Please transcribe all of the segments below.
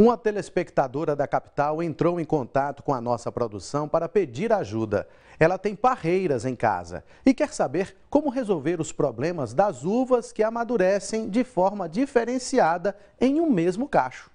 Uma telespectadora da capital entrou em contato com a nossa produção para pedir ajuda. Ela tem parreiras em casa e quer saber como resolver os problemas das uvas que amadurecem de forma diferenciada em um mesmo cacho.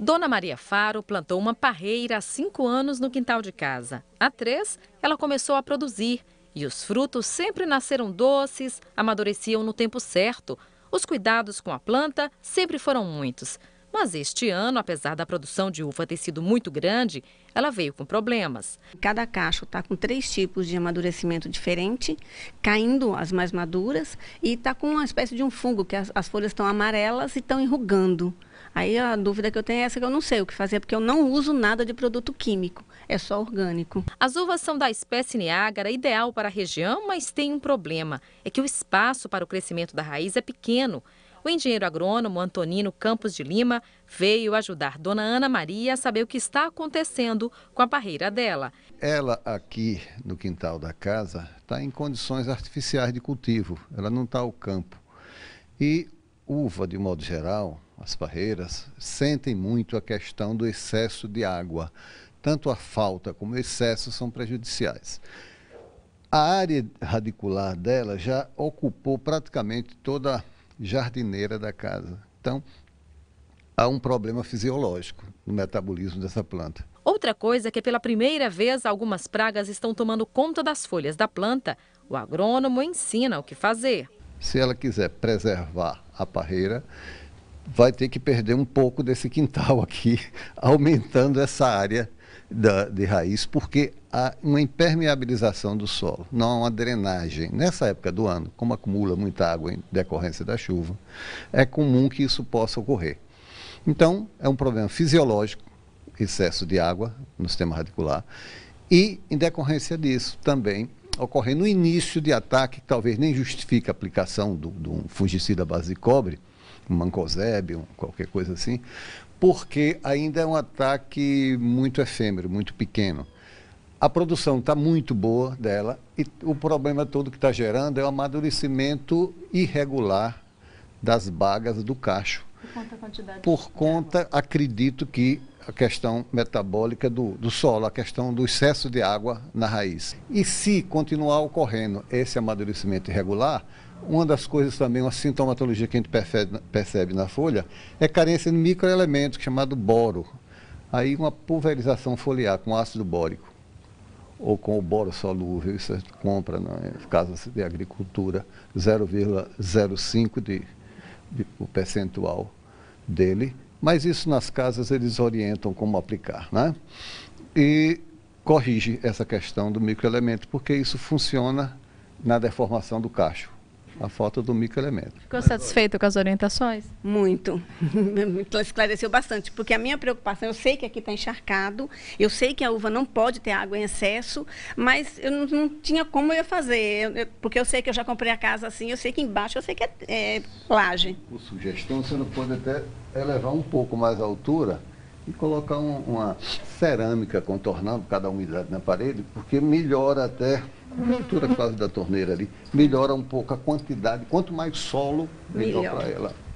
Dona Maria Faro plantou uma parreira há cinco anos no quintal de casa. Há três, ela começou a produzir e os frutos sempre nasceram doces, amadureciam no tempo certo. Os cuidados com a planta sempre foram muitos. Mas este ano, apesar da produção de uva ter sido muito grande, ela veio com problemas. Cada cacho está com três tipos de amadurecimento diferente, caindo as mais maduras e está com uma espécie de um fungo, que as, as folhas estão amarelas e estão enrugando. Aí a dúvida que eu tenho é essa que eu não sei o que fazer, porque eu não uso nada de produto químico, é só orgânico. As uvas são da espécie Niágara, ideal para a região, mas tem um problema, é que o espaço para o crescimento da raiz é pequeno. O engenheiro agrônomo Antonino Campos de Lima veio ajudar Dona Ana Maria a saber o que está acontecendo com a parreira dela. Ela aqui no quintal da casa está em condições artificiais de cultivo, ela não está ao campo. E uva, de modo geral, as parreiras, sentem muito a questão do excesso de água. Tanto a falta como o excesso são prejudiciais. A área radicular dela já ocupou praticamente toda a jardineira da casa. Então, há um problema fisiológico no metabolismo dessa planta. Outra coisa é que pela primeira vez algumas pragas estão tomando conta das folhas da planta. O agrônomo ensina o que fazer se ela quiser preservar a parreira, vai ter que perder um pouco desse quintal aqui, aumentando essa área da, de raiz, porque há uma impermeabilização do solo, não há uma drenagem. Nessa época do ano, como acumula muita água em decorrência da chuva, é comum que isso possa ocorrer. Então, é um problema fisiológico, excesso de água no sistema radicular, e em decorrência disso também ocorrendo no início de ataque que talvez nem justifique a aplicação de um fungicida à base de cobre, um mancozeb, um, qualquer coisa assim, porque ainda é um ataque muito efêmero, muito pequeno. A produção está muito boa dela e o problema todo que está gerando é o amadurecimento irregular das bagas do cacho. Por conta, por conta acredito que a questão metabólica do, do solo, a questão do excesso de água na raiz. E se continuar ocorrendo esse amadurecimento irregular, uma das coisas também, uma sintomatologia que a gente percebe, percebe na folha, é carência de microelementos, chamado boro. Aí uma pulverização foliar com ácido bórico ou com o boro solúvel, isso a gente compra na casa de agricultura, 0,05 de, de, o percentual dele, mas isso nas casas eles orientam como aplicar, né? E corrige essa questão do microelemento, porque isso funciona na deformação do cacho a falta do microelemento. Ficou satisfeito com as orientações? Muito. Então, esclareceu bastante, porque a minha preocupação, eu sei que aqui está encharcado, eu sei que a uva não pode ter água em excesso, mas eu não, não tinha como eu fazer, eu, eu, porque eu sei que eu já comprei a casa assim, eu sei que embaixo, eu sei que é, é laje. Por sugestão, você não pode até elevar um pouco mais a altura e colocar um, uma cerâmica contornando cada umidade na parede, porque melhora até a altura quase da torneira ali, melhora um pouco a quantidade. Quanto mais solo, melhor. para ela.